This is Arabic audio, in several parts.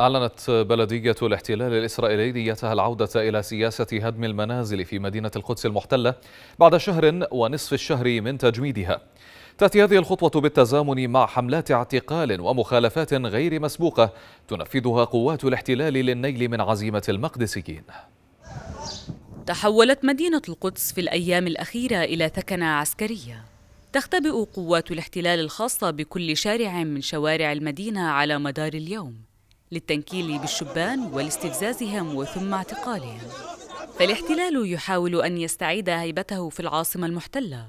أعلنت بلدية الاحتلال الإسرائيلي نيتها العودة إلى سياسة هدم المنازل في مدينة القدس المحتلة بعد شهر ونصف الشهر من تجميدها تأتي هذه الخطوة بالتزامن مع حملات اعتقال ومخالفات غير مسبوقة تنفذها قوات الاحتلال للنيل من عزيمة المقدسيين تحولت مدينة القدس في الأيام الأخيرة إلى ثكنة عسكرية تختبئ قوات الاحتلال الخاصة بكل شارع من شوارع المدينة على مدار اليوم للتنكيل بالشبان والاستفزازهم وثم اعتقالهم فالاحتلال يحاول أن يستعيد هيبته في العاصمة المحتلة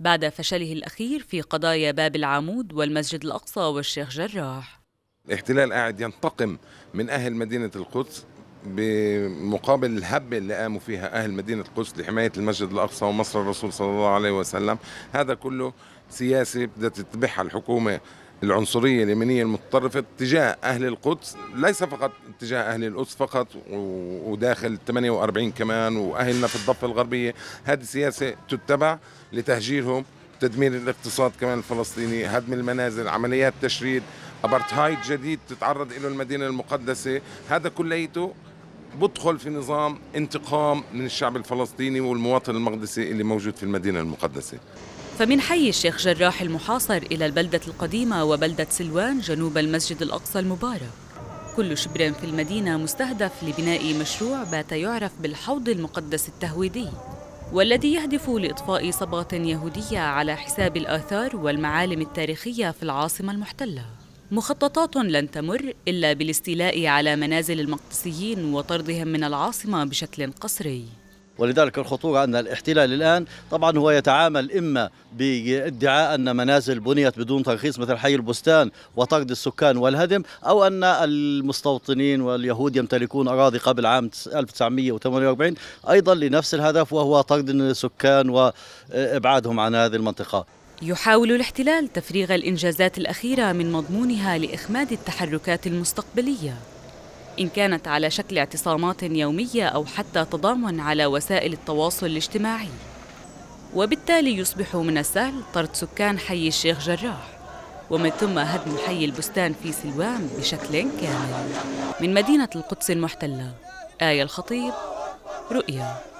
بعد فشله الأخير في قضايا باب العمود والمسجد الأقصى والشيخ جراح الاحتلال قاعد ينتقم من أهل مدينة القدس بمقابل الهبة اللي قاموا فيها أهل مدينة القدس لحماية المسجد الأقصى ومصر الرسول صلى الله عليه وسلم هذا كله سياسة بدها تتبعها الحكومة العنصريه اليمنيه المتطرفه اتجاه اهل القدس ليس فقط اتجاه اهل القدس فقط وداخل 48 كمان واهلنا في الضفه الغربيه هذه سياسه تتبع لتهجيرهم تدمير الاقتصاد كمان الفلسطيني هدم المنازل عمليات تشريد ابرتهايد جديد تتعرض له المدينه المقدسه هذا كليته بدخل في نظام انتقام من الشعب الفلسطيني والمواطن المقدسي اللي موجود في المدينه المقدسه فمن حي الشيخ جراح المحاصر إلى البلدة القديمة وبلدة سلوان جنوب المسجد الأقصى المبارك كل شبر في المدينة مستهدف لبناء مشروع بات يعرف بالحوض المقدس التهويدي والذي يهدف لإطفاء صبغة يهودية على حساب الآثار والمعالم التاريخية في العاصمة المحتلة مخططات لن تمر إلا بالاستيلاء على منازل المقدسيين وطردهم من العاصمة بشكل قسري ولذلك الخطورة أن الاحتلال الآن طبعا هو يتعامل إما بادعاء أن منازل بنيت بدون ترخيص مثل حي البستان وطرد السكان والهدم أو أن المستوطنين واليهود يمتلكون أراضي قبل عام 1948 أيضا لنفس الهدف وهو طرد السكان وإبعادهم عن هذه المنطقة يحاول الاحتلال تفريغ الإنجازات الأخيرة من مضمونها لإخماد التحركات المستقبلية إن كانت على شكل اعتصامات يومية أو حتى تضامن على وسائل التواصل الاجتماعي وبالتالي يصبح من السهل طرد سكان حي الشيخ جراح ومن ثم هدم حي البستان في سلوان بشكل كامل من مدينة القدس المحتلة آية الخطيب رؤيا